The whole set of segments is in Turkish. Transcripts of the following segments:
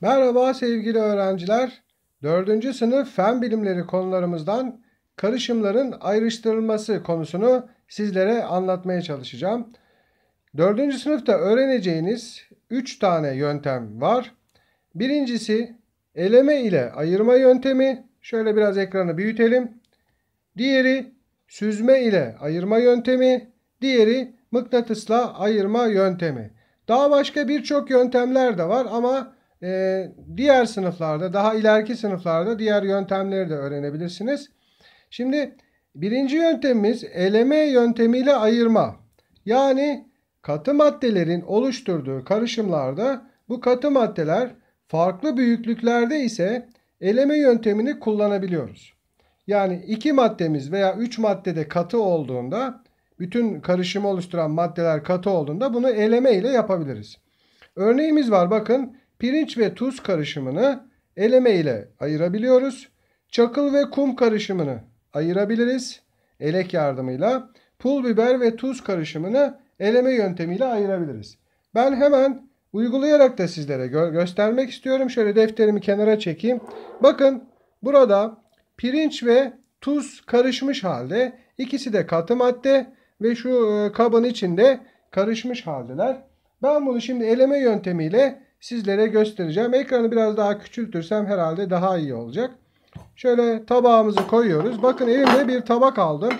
Merhaba sevgili öğrenciler. 4. sınıf fen bilimleri konularımızdan karışımların ayrıştırılması konusunu sizlere anlatmaya çalışacağım. 4. sınıfta öğreneceğiniz 3 tane yöntem var. Birincisi eleme ile ayırma yöntemi. Şöyle biraz ekranı büyütelim. Diğeri süzme ile ayırma yöntemi. Diğeri mıknatısla ayırma yöntemi. Daha başka birçok yöntemler de var ama e, diğer sınıflarda, daha ileriki sınıflarda diğer yöntemleri de öğrenebilirsiniz. Şimdi birinci yöntemimiz eleme yöntemiyle ayırma. Yani katı maddelerin oluşturduğu karışımlarda bu katı maddeler farklı büyüklüklerde ise eleme yöntemini kullanabiliyoruz. Yani iki maddemiz veya üç maddede katı olduğunda bütün karışımı oluşturan maddeler katı olduğunda bunu eleme ile yapabiliriz. Örneğimiz var bakın pirinç ve tuz karışımını eleme ile ayırabiliyoruz. Çakıl ve kum karışımını ayırabiliriz. Elek yardımıyla pul biber ve tuz karışımını eleme yöntemiyle ayırabiliriz. Ben hemen uygulayarak da sizlere gö göstermek istiyorum. Şöyle defterimi kenara çekeyim. Bakın burada pirinç ve tuz karışmış halde. İkisi de katı madde ve şu e, kabın içinde karışmış haldeler. Ben bunu şimdi eleme yöntemiyle sizlere göstereceğim. Ekranı biraz daha küçültürsem herhalde daha iyi olacak. Şöyle tabağımızı koyuyoruz. Bakın elimde bir tabak aldım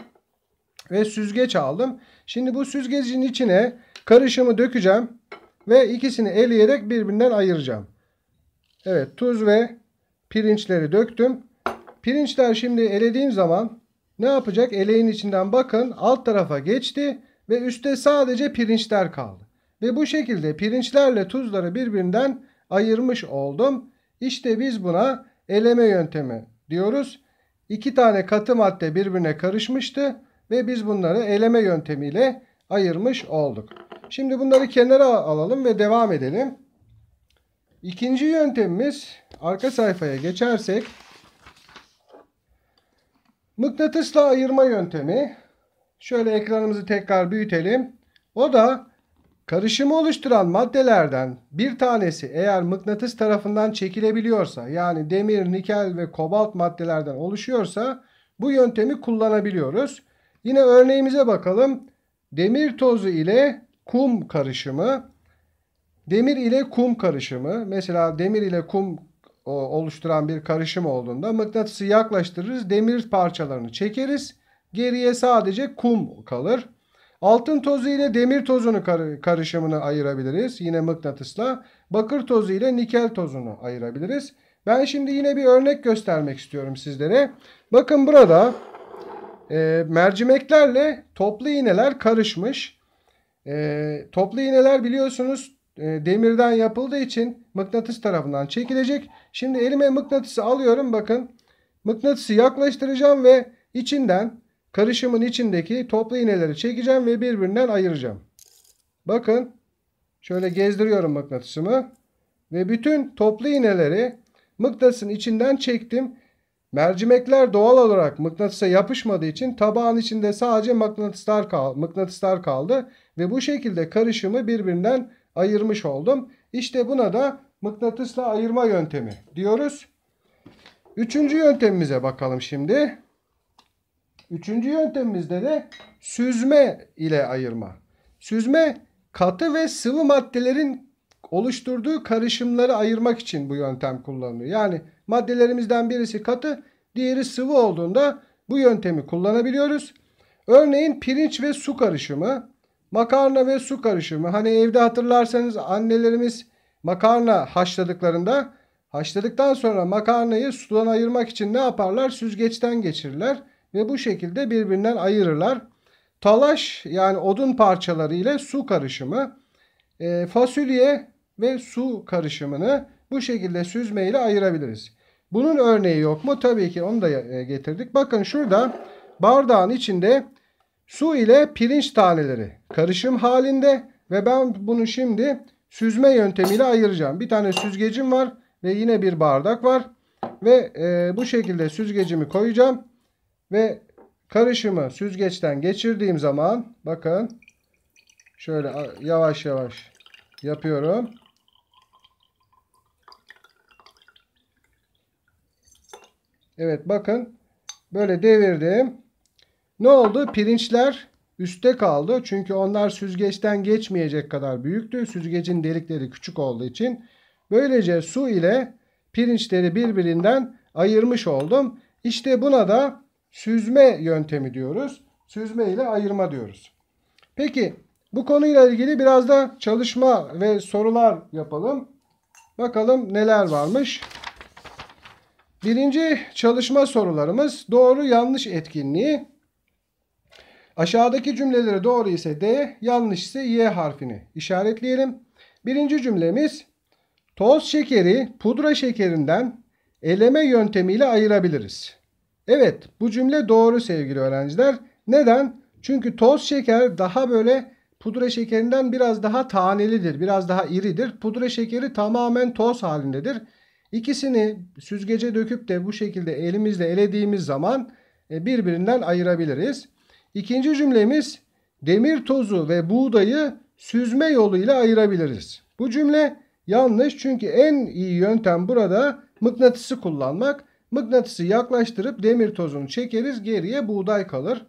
ve süzgeç aldım. Şimdi bu süzgecin içine karışımı dökeceğim ve ikisini eleyerek birbirinden ayıracağım. Evet tuz ve pirinçleri döktüm. Pirinçler şimdi elediğim zaman ne yapacak? Eleğin içinden bakın alt tarafa geçti ve üstte sadece pirinçler kaldı. Ve bu şekilde pirinçlerle tuzları birbirinden ayırmış oldum. İşte biz buna eleme yöntemi diyoruz. İki tane katı madde birbirine karışmıştı ve biz bunları eleme yöntemiyle ayırmış olduk. Şimdi bunları kenara alalım ve devam edelim. İkinci yöntemimiz arka sayfaya geçersek mıknatısla ayırma yöntemi. Şöyle ekranımızı tekrar büyütelim. O da Karışımı oluşturan maddelerden bir tanesi eğer mıknatıs tarafından çekilebiliyorsa yani demir, nikel ve kobalt maddelerden oluşuyorsa bu yöntemi kullanabiliyoruz. Yine örneğimize bakalım. Demir tozu ile kum karışımı. Demir ile kum karışımı. Mesela demir ile kum oluşturan bir karışım olduğunda mıknatısı yaklaştırırız. Demir parçalarını çekeriz. Geriye sadece kum kalır. Altın tozu ile demir tozunu karışımını ayırabiliriz. Yine mıknatısla. Bakır tozu ile nikel tozunu ayırabiliriz. Ben şimdi yine bir örnek göstermek istiyorum sizlere. Bakın burada e, mercimeklerle toplu iğneler karışmış. E, toplu iğneler biliyorsunuz e, demirden yapıldığı için mıknatıs tarafından çekilecek. Şimdi elime mıknatısı alıyorum bakın. Mıknatısı yaklaştıracağım ve içinden Karışımın içindeki toplu iğneleri çekeceğim ve birbirinden ayıracağım. Bakın şöyle gezdiriyorum mıknatısımı ve bütün toplu iğneleri mıknatısın içinden çektim. Mercimekler doğal olarak mıknatısa yapışmadığı için tabağın içinde sadece mıknatıslar, kal mıknatıslar kaldı. Ve bu şekilde karışımı birbirinden ayırmış oldum. İşte buna da mıknatısla ayırma yöntemi diyoruz. Üçüncü yöntemimize bakalım şimdi. Üçüncü yöntemimizde de süzme ile ayırma. Süzme katı ve sıvı maddelerin oluşturduğu karışımları ayırmak için bu yöntem kullanılıyor. Yani maddelerimizden birisi katı, diğeri sıvı olduğunda bu yöntemi kullanabiliyoruz. Örneğin pirinç ve su karışımı, makarna ve su karışımı. Hani evde hatırlarsanız annelerimiz makarna haşladıklarında haşladıktan sonra makarnayı sudan ayırmak için ne yaparlar? Süzgeçten geçirirler ve bu şekilde birbirinden ayırırlar. Talaş yani odun parçaları ile su karışımı, e, fasulye ve su karışımını bu şekilde süzme ile ayırabiliriz. Bunun örneği yok mu? Tabii ki onu da e, getirdik. Bakın şurada bardağın içinde su ile pirinç taneleri karışım halinde ve ben bunu şimdi süzme yöntemiyle ayıracağım. Bir tane süzgecim var ve yine bir bardak var ve e, bu şekilde süzgecimi koyacağım ve karışımı süzgeçten geçirdiğim zaman bakın şöyle yavaş yavaş yapıyorum. Evet bakın böyle devirdim. Ne oldu? Pirinçler üstte kaldı. Çünkü onlar süzgeçten geçmeyecek kadar büyüktü. Süzgecin delikleri küçük olduğu için. Böylece su ile pirinçleri birbirinden ayırmış oldum. İşte buna da süzme yöntemi diyoruz. Süzme ile ayırma diyoruz. Peki bu konuyla ilgili biraz da çalışma ve sorular yapalım. Bakalım neler varmış. Birinci çalışma sorularımız doğru yanlış etkinliği. Aşağıdaki cümleleri doğru ise D, yanlış ise Y harfini işaretleyelim. Birinci cümlemiz toz şekeri pudra şekerinden eleme yöntemiyle ayırabiliriz. Evet bu cümle doğru sevgili öğrenciler. Neden? Çünkü toz şeker daha böyle pudra şekerinden biraz daha tanelidir. Biraz daha iridir. Pudra şekeri tamamen toz halindedir. İkisini süzgece döküp de bu şekilde elimizle elediğimiz zaman e, birbirinden ayırabiliriz. İkinci cümlemiz demir tozu ve buğdayı süzme yoluyla ayırabiliriz. Bu cümle yanlış çünkü en iyi yöntem burada mıknatısı kullanmak. Mıknatısı yaklaştırıp demir tozunu çekeriz geriye buğday kalır.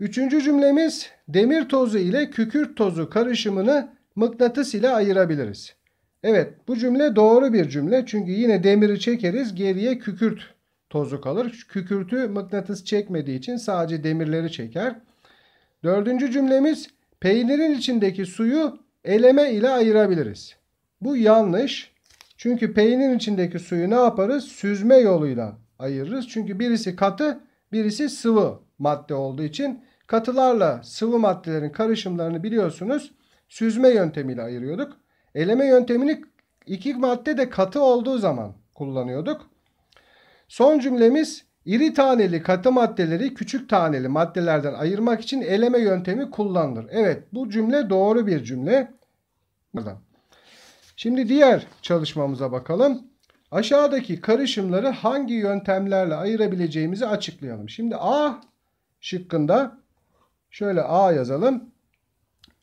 Üçüncü cümlemiz demir tozu ile kükürt tozu karışımını mıknatıs ile ayırabiliriz. Evet bu cümle doğru bir cümle çünkü yine demiri çekeriz geriye kükürt tozu kalır. Kükürtü mıknatıs çekmediği için sadece demirleri çeker. Dördüncü cümlemiz peynirin içindeki suyu eleme ile ayırabiliriz. Bu yanlış. Çünkü peynin içindeki suyu ne yaparız? Süzme yoluyla ayırırız. Çünkü birisi katı, birisi sıvı madde olduğu için katılarla sıvı maddelerin karışımlarını biliyorsunuz süzme yöntemiyle ayırıyorduk. Eleme yöntemini iki madde de katı olduğu zaman kullanıyorduk. Son cümlemiz iri taneli katı maddeleri küçük taneli maddelerden ayırmak için eleme yöntemi kullanılır. Evet bu cümle doğru bir cümle. Buradan. Şimdi diğer çalışmamıza bakalım. Aşağıdaki karışımları hangi yöntemlerle ayırabileceğimizi açıklayalım. Şimdi A şıkkında şöyle A yazalım.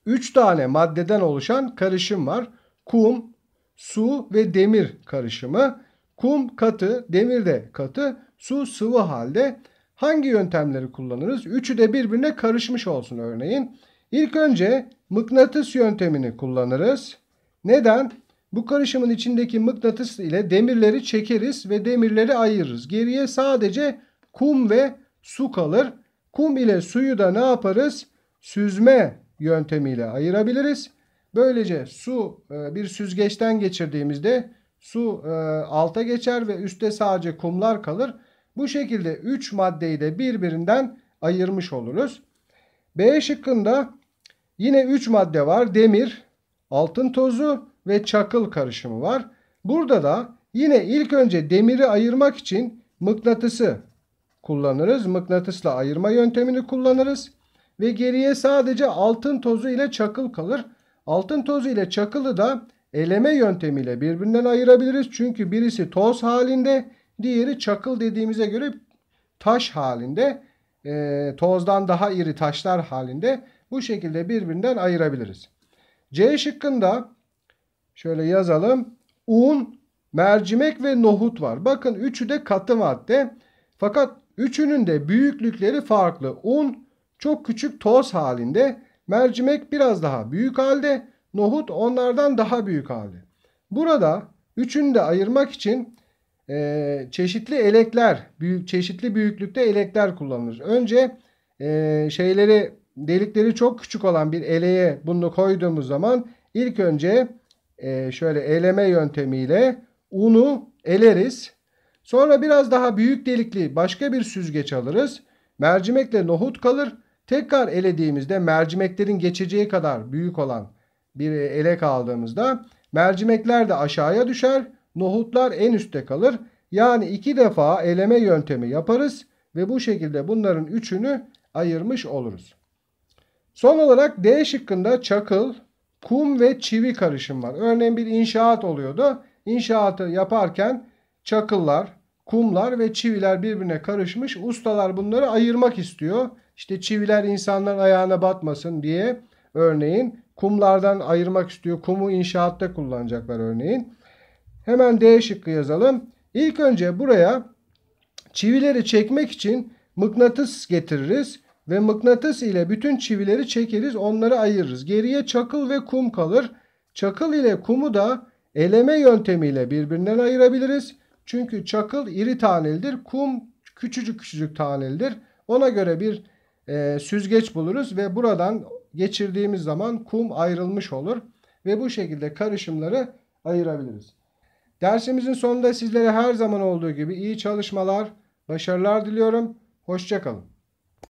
3 tane maddeden oluşan karışım var. Kum, su ve demir karışımı. Kum katı, demir de katı, su sıvı halde. Hangi yöntemleri kullanırız? Üçü de birbirine karışmış olsun örneğin. İlk önce mıknatıs yöntemini kullanırız. Neden? Bu karışımın içindeki mıknatıs ile demirleri çekeriz ve demirleri ayırırız. Geriye sadece kum ve su kalır. Kum ile suyu da ne yaparız? Süzme yöntemiyle ayırabiliriz. Böylece su e, bir süzgeçten geçirdiğimizde su e, alta geçer ve üstte sadece kumlar kalır. Bu şekilde 3 maddeyi de birbirinden ayırmış oluruz. B şıkkında yine 3 madde var. Demir, altın tozu ve çakıl karışımı var. Burada da yine ilk önce demiri ayırmak için mıknatısı kullanırız. Mıknatısla ayırma yöntemini kullanırız. Ve geriye sadece altın tozu ile çakıl kalır. Altın tozu ile çakılı da eleme yöntemiyle birbirinden ayırabiliriz. Çünkü birisi toz halinde diğeri çakıl dediğimize göre taş halinde e, tozdan daha iri taşlar halinde bu şekilde birbirinden ayırabiliriz. C şıkkında Şöyle yazalım. Un, mercimek ve nohut var. Bakın üçü de katı madde. Fakat üçünün de büyüklükleri farklı. Un çok küçük toz halinde. Mercimek biraz daha büyük halde. Nohut onlardan daha büyük halde. Burada üçünü de ayırmak için e, çeşitli elekler, büyük, çeşitli büyüklükte elekler kullanılır. Önce e, şeyleri, delikleri çok küçük olan bir eleğe bunu koyduğumuz zaman ilk önce e, şöyle eleme yöntemiyle unu eleriz. Sonra biraz daha büyük delikli başka bir süzgeç alırız. Mercimekle nohut kalır. Tekrar elediğimizde mercimeklerin geçeceği kadar büyük olan bir elek aldığımızda mercimekler de aşağıya düşer. Nohutlar en üstte kalır. Yani iki defa eleme yöntemi yaparız ve bu şekilde bunların üçünü ayırmış oluruz. Son olarak D şıkkında çakıl, kum ve çivi karışım var. Örneğin bir inşaat oluyordu. İnşaatı yaparken çakıllar, kumlar ve çiviler birbirine karışmış. Ustalar bunları ayırmak istiyor. İşte çiviler insanların ayağına batmasın diye örneğin kumlardan ayırmak istiyor. Kumu inşaatta kullanacaklar örneğin. Hemen D şıkkı yazalım. İlk önce buraya çivileri çekmek için mıknatıs getiririz ve mıknatıs ile bütün çivileri çekeriz onları ayırırız. Geriye çakıl ve kum kalır. Çakıl ile kumu da eleme yöntemiyle birbirinden ayırabiliriz. Çünkü çakıl iri tanelidir. Kum küçücük küçücük tanelidir. Ona göre bir e, süzgeç buluruz ve buradan geçirdiğimiz zaman kum ayrılmış olur. Ve bu şekilde karışımları ayırabiliriz. Dersimizin sonunda sizlere her zaman olduğu gibi iyi çalışmalar, başarılar diliyorum. Hoşçakalın.